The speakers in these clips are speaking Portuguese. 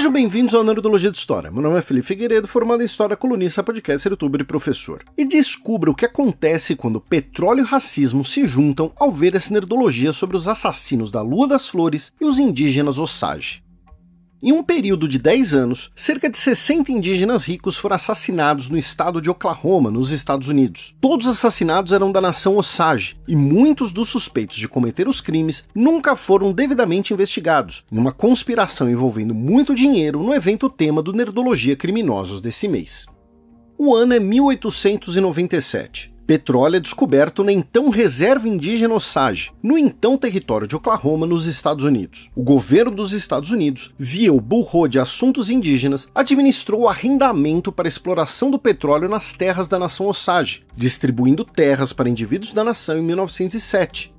Sejam bem-vindos ao Nerdologia de História. Meu nome é Felipe Figueiredo, formado em História, colunista, podcaster, youtuber e professor. E descubra o que acontece quando petróleo e racismo se juntam ao ver essa nerdologia sobre os assassinos da Lua das Flores e os indígenas Osage. Em um período de 10 anos, cerca de 60 indígenas ricos foram assassinados no estado de Oklahoma, nos Estados Unidos. Todos os assassinados eram da nação Osage, e muitos dos suspeitos de cometer os crimes nunca foram devidamente investigados, em uma conspiração envolvendo muito dinheiro no evento tema do Nerdologia Criminosos desse mês. O ano é 1897. Petróleo é descoberto na então reserva indígena Osage, no então território de Oklahoma, nos Estados Unidos. O governo dos Estados Unidos, via o Bureau de Assuntos Indígenas, administrou o arrendamento para exploração do petróleo nas terras da nação Osage, distribuindo terras para indivíduos da nação em 1907.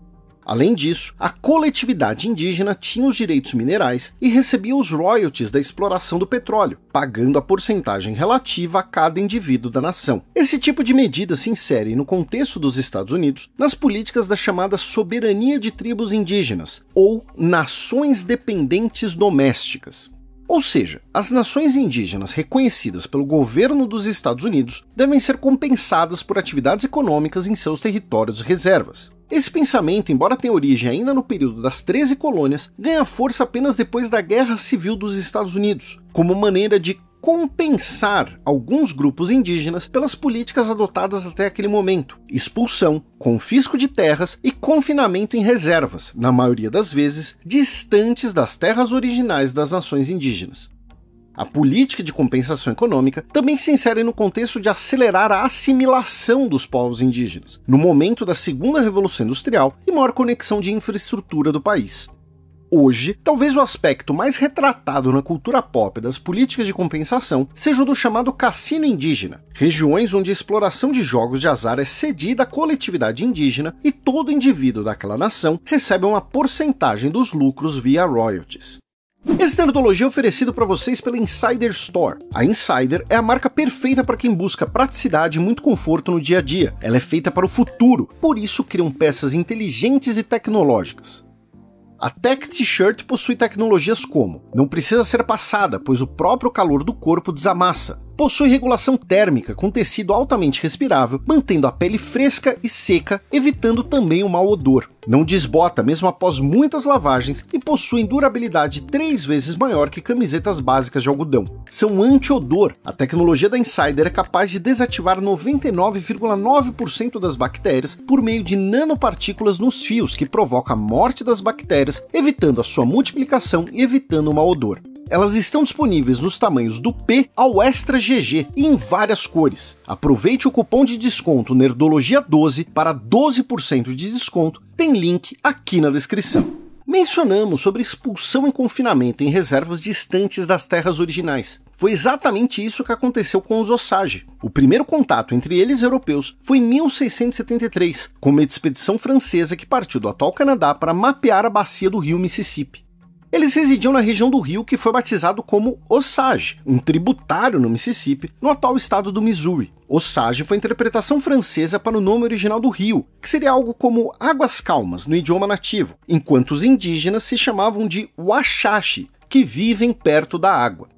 Além disso, a coletividade indígena tinha os direitos minerais e recebia os royalties da exploração do petróleo, pagando a porcentagem relativa a cada indivíduo da nação. Esse tipo de medida se insere no contexto dos Estados Unidos nas políticas da chamada soberania de tribos indígenas ou nações dependentes domésticas. Ou seja, as nações indígenas reconhecidas pelo governo dos Estados Unidos devem ser compensadas por atividades econômicas em seus territórios e reservas. Esse pensamento, embora tenha origem ainda no período das 13 colônias, ganha força apenas depois da Guerra Civil dos Estados Unidos, como maneira de compensar alguns grupos indígenas pelas políticas adotadas até aquele momento: expulsão, confisco de terras e confinamento em reservas, na maioria das vezes distantes das terras originais das nações indígenas. A política de compensação econômica também se insere no contexto de acelerar a assimilação dos povos indígenas, no momento da segunda revolução industrial e maior conexão de infraestrutura do país. Hoje, talvez o aspecto mais retratado na cultura pop das políticas de compensação seja o do chamado cassino indígena, regiões onde a exploração de jogos de azar é cedida à coletividade indígena e todo indivíduo daquela nação recebe uma porcentagem dos lucros via royalties. Esse Nerdologia é oferecido para vocês pela Insider Store. A Insider é a marca perfeita para quem busca praticidade e muito conforto no dia a dia. Ela é feita para o futuro, por isso criam peças inteligentes e tecnológicas. A Tech T-shirt possui tecnologias como: não precisa ser passada, pois o próprio calor do corpo desamassa. Possui regulação térmica com tecido altamente respirável, mantendo a pele fresca e seca, evitando também o mau odor. Não desbota mesmo após muitas lavagens e possuem durabilidade três vezes maior que camisetas básicas de algodão. São anti-odor. A tecnologia da Insider é capaz de desativar 99,9% das bactérias por meio de nanopartículas nos fios, que provoca a morte das bactérias, evitando a sua multiplicação e evitando o mau odor. Elas estão disponíveis nos tamanhos do P ao Extra GG e em várias cores. Aproveite o cupom de desconto Nerdologia12 para 12% de desconto. Tem link aqui na descrição. Mencionamos sobre expulsão e confinamento em reservas distantes das terras originais. Foi exatamente isso que aconteceu com os Osage. O primeiro contato entre eles europeus foi em 1673, com uma expedição francesa que partiu do atual Canadá para mapear a bacia do rio Mississippi. Eles residiam na região do rio que foi batizado como Osage, um tributário no Mississippi, no atual estado do Missouri. Osage foi a interpretação francesa para o nome original do rio, que seria algo como Águas Calmas no idioma nativo, enquanto os indígenas se chamavam de Washashi, que vivem perto da água.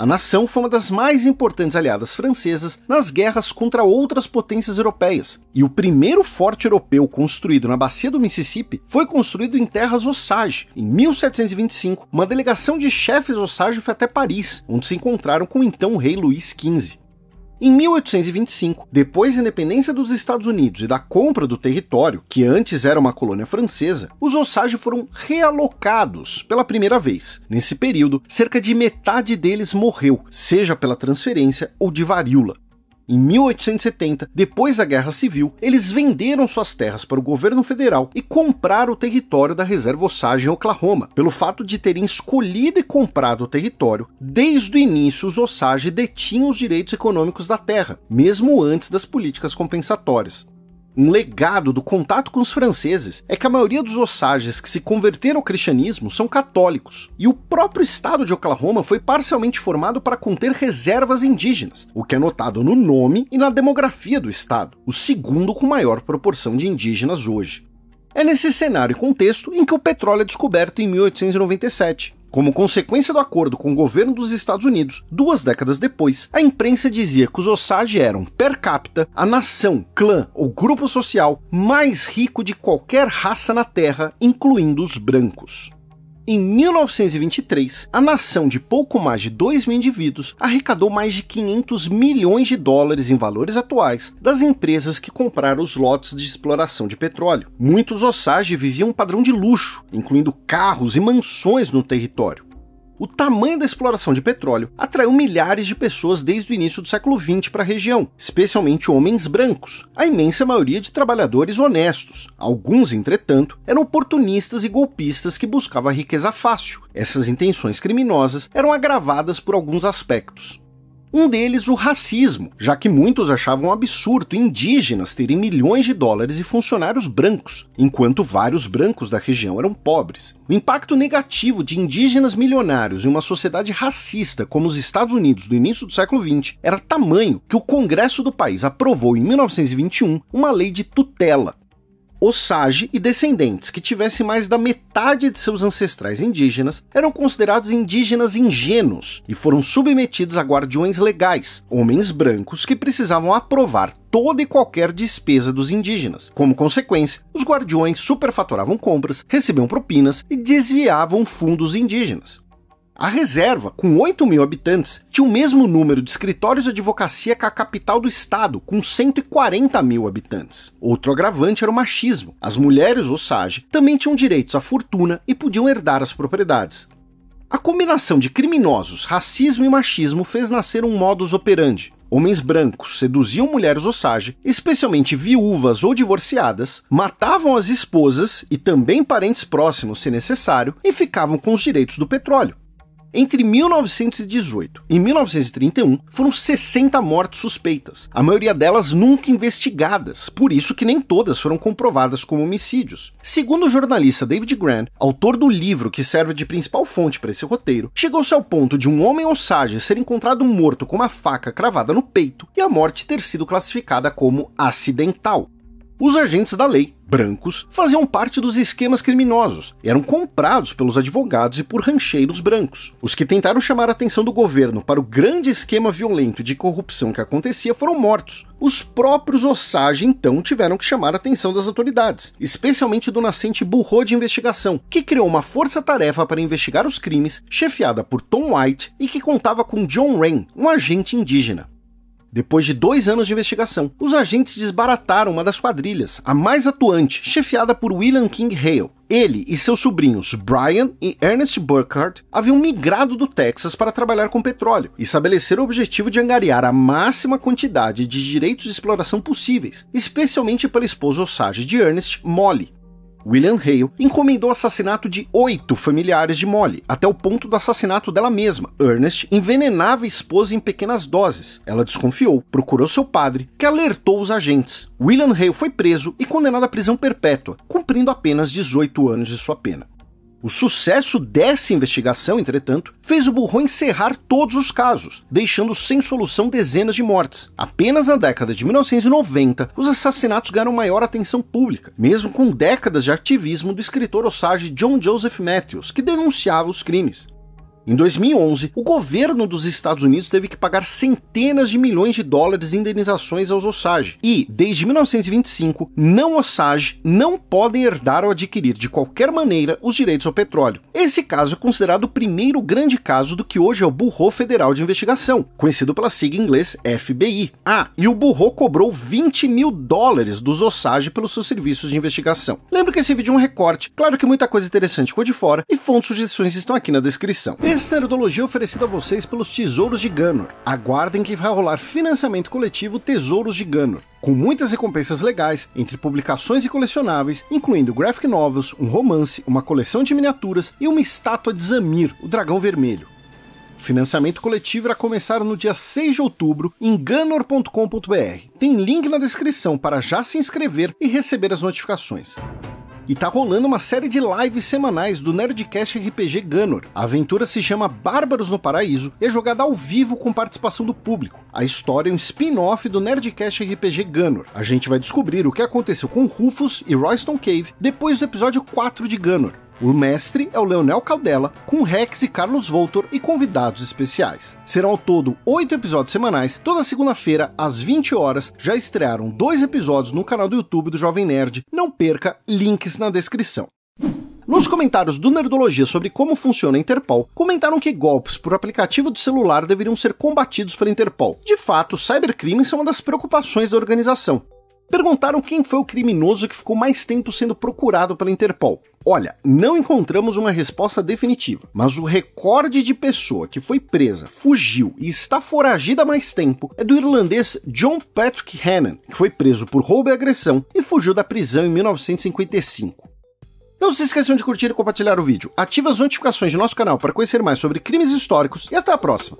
A nação foi uma das mais importantes aliadas francesas nas guerras contra outras potências europeias, e o primeiro forte europeu construído na bacia do Mississippi foi construído em terras Osage. Em 1725, uma delegação de chefes Osage foi até Paris, onde se encontraram com o então rei Luís XV. Em 1825, depois da independência dos Estados Unidos e da compra do território, que antes era uma colônia francesa, os Osage foram realocados pela primeira vez. Nesse período, cerca de metade deles morreu, seja pela transferência ou de varíola. Em 1870, depois da Guerra Civil, eles venderam suas terras para o governo federal e compraram o território da Reserva Osage em Oklahoma. Pelo fato de terem escolhido e comprado o território, desde o início os Osage detinham os direitos econômicos da terra, mesmo antes das políticas compensatórias um legado do contato com os franceses é que a maioria dos Osages que se converteram ao cristianismo são católicos, e o próprio estado de Oklahoma foi parcialmente formado para conter reservas indígenas, o que é notado no nome e na demografia do estado, o segundo com maior proporção de indígenas hoje. É nesse cenário e contexto em que o petróleo é descoberto em 1897, como consequência do acordo com o governo dos Estados Unidos, duas décadas depois, a imprensa dizia que os Osage eram, per capita, a nação, clã ou grupo social mais rico de qualquer raça na Terra, incluindo os brancos. Em 1923, a nação de pouco mais de 2 mil indivíduos arrecadou mais de 500 milhões de dólares em valores atuais das empresas que compraram os lotes de exploração de petróleo. Muitos Osage viviam um padrão de luxo, incluindo carros e mansões no território o tamanho da exploração de petróleo atraiu milhares de pessoas desde o início do século XX para a região, especialmente homens brancos, a imensa maioria de trabalhadores honestos. Alguns, entretanto, eram oportunistas e golpistas que buscavam a riqueza fácil. Essas intenções criminosas eram agravadas por alguns aspectos. Um deles, o racismo, já que muitos achavam absurdo indígenas terem milhões de dólares e funcionários brancos, enquanto vários brancos da região eram pobres. O impacto negativo de indígenas milionários em uma sociedade racista como os Estados Unidos do início do século XX era tamanho que o Congresso do país aprovou em 1921 uma lei de tutela Osage e descendentes que tivessem mais da metade de seus ancestrais indígenas eram considerados indígenas ingênuos e foram submetidos a guardiões legais, homens brancos que precisavam aprovar toda e qualquer despesa dos indígenas. Como consequência, os guardiões superfaturavam compras, recebiam propinas e desviavam fundos indígenas. A reserva, com 8 mil habitantes, tinha o mesmo número de escritórios de advocacia que a capital do estado, com 140 mil habitantes. Outro agravante era o machismo. As mulheres Osage também tinham direitos à fortuna e podiam herdar as propriedades. A combinação de criminosos, racismo e machismo fez nascer um modus operandi. Homens brancos seduziam mulheres Osage, especialmente viúvas ou divorciadas, matavam as esposas e também parentes próximos, se necessário, e ficavam com os direitos do petróleo. Entre 1918 e 1931 foram 60 mortes suspeitas, a maioria delas nunca investigadas, por isso que nem todas foram comprovadas como homicídios. Segundo o jornalista David Grant, autor do livro que serve de principal fonte para esse roteiro, chegou-se ao ponto de um homem osage ser encontrado morto com uma faca cravada no peito e a morte ter sido classificada como acidental. Os agentes da lei, brancos, faziam parte dos esquemas criminosos, eram comprados pelos advogados e por rancheiros brancos. Os que tentaram chamar a atenção do governo para o grande esquema violento de corrupção que acontecia foram mortos. Os próprios Osage então tiveram que chamar a atenção das autoridades, especialmente do nascente Burro de Investigação, que criou uma força-tarefa para investigar os crimes, chefiada por Tom White e que contava com John Wren, um agente indígena. Depois de dois anos de investigação, os agentes desbarataram uma das quadrilhas, a mais atuante, chefiada por William King Hale. Ele e seus sobrinhos Brian e Ernest Burkhardt haviam migrado do Texas para trabalhar com petróleo e estabelecer o objetivo de angariar a máxima quantidade de direitos de exploração possíveis, especialmente pela esposa Osage de Ernest, Molly. William Hale, encomendou o assassinato de oito familiares de Molly, até o ponto do assassinato dela mesma. Ernest envenenava a esposa em pequenas doses. Ela desconfiou, procurou seu padre, que alertou os agentes. William Hale foi preso e condenado à prisão perpétua, cumprindo apenas 18 anos de sua pena. O sucesso dessa investigação, entretanto, fez o Burro encerrar todos os casos, deixando sem solução dezenas de mortes. Apenas na década de 1990, os assassinatos ganharam maior atenção pública, mesmo com décadas de ativismo do escritor osage John Joseph Matthews, que denunciava os crimes. Em 2011, o governo dos Estados Unidos teve que pagar centenas de milhões de dólares em indenizações aos Osage, e, desde 1925, não Osage não podem herdar ou adquirir de qualquer maneira os direitos ao petróleo. Esse caso é considerado o primeiro grande caso do que hoje é o burro Federal de Investigação, conhecido pela sigla em inglês FBI. Ah, e o burro cobrou 20 mil dólares dos Osage pelos seus serviços de investigação. Lembro que esse vídeo é um recorte, claro que muita coisa interessante ficou de fora, e fontes e sugestões estão aqui na descrição. Essa nerdologia oferecida a vocês pelos Tesouros de Ganor. Aguardem que vai rolar financiamento coletivo Tesouros de Ganor, com muitas recompensas legais entre publicações e colecionáveis, incluindo graphic novels, um romance, uma coleção de miniaturas e uma estátua de Zamir, o dragão vermelho. O financiamento coletivo irá começar no dia 6 de outubro em ganor.com.br. Tem link na descrição para já se inscrever e receber as notificações e tá rolando uma série de lives semanais do Nerdcast RPG Gunner. A aventura se chama Bárbaros no Paraíso e é jogada ao vivo com participação do público. A história é um spin-off do Nerdcast RPG Gunner. A gente vai descobrir o que aconteceu com Rufus e Royston Cave depois do episódio 4 de Gunner. O mestre é o Leonel Caldela, com Rex e Carlos Voltor e convidados especiais. Serão ao todo oito episódios semanais, toda segunda-feira, às 20 horas. Já estrearam dois episódios no canal do YouTube do Jovem Nerd. Não perca, links na descrição. Nos comentários do Nerdologia sobre como funciona a Interpol, comentaram que golpes por aplicativo de celular deveriam ser combatidos pela Interpol. De fato, cybercrimes são uma das preocupações da organização, Perguntaram quem foi o criminoso que ficou mais tempo sendo procurado pela Interpol. Olha, não encontramos uma resposta definitiva, mas o recorde de pessoa que foi presa, fugiu e está foragida há mais tempo é do irlandês John Patrick Hannan, que foi preso por roubo e agressão e fugiu da prisão em 1955. Não se esqueçam de curtir e compartilhar o vídeo, ative as notificações de nosso canal para conhecer mais sobre crimes históricos e até a próxima!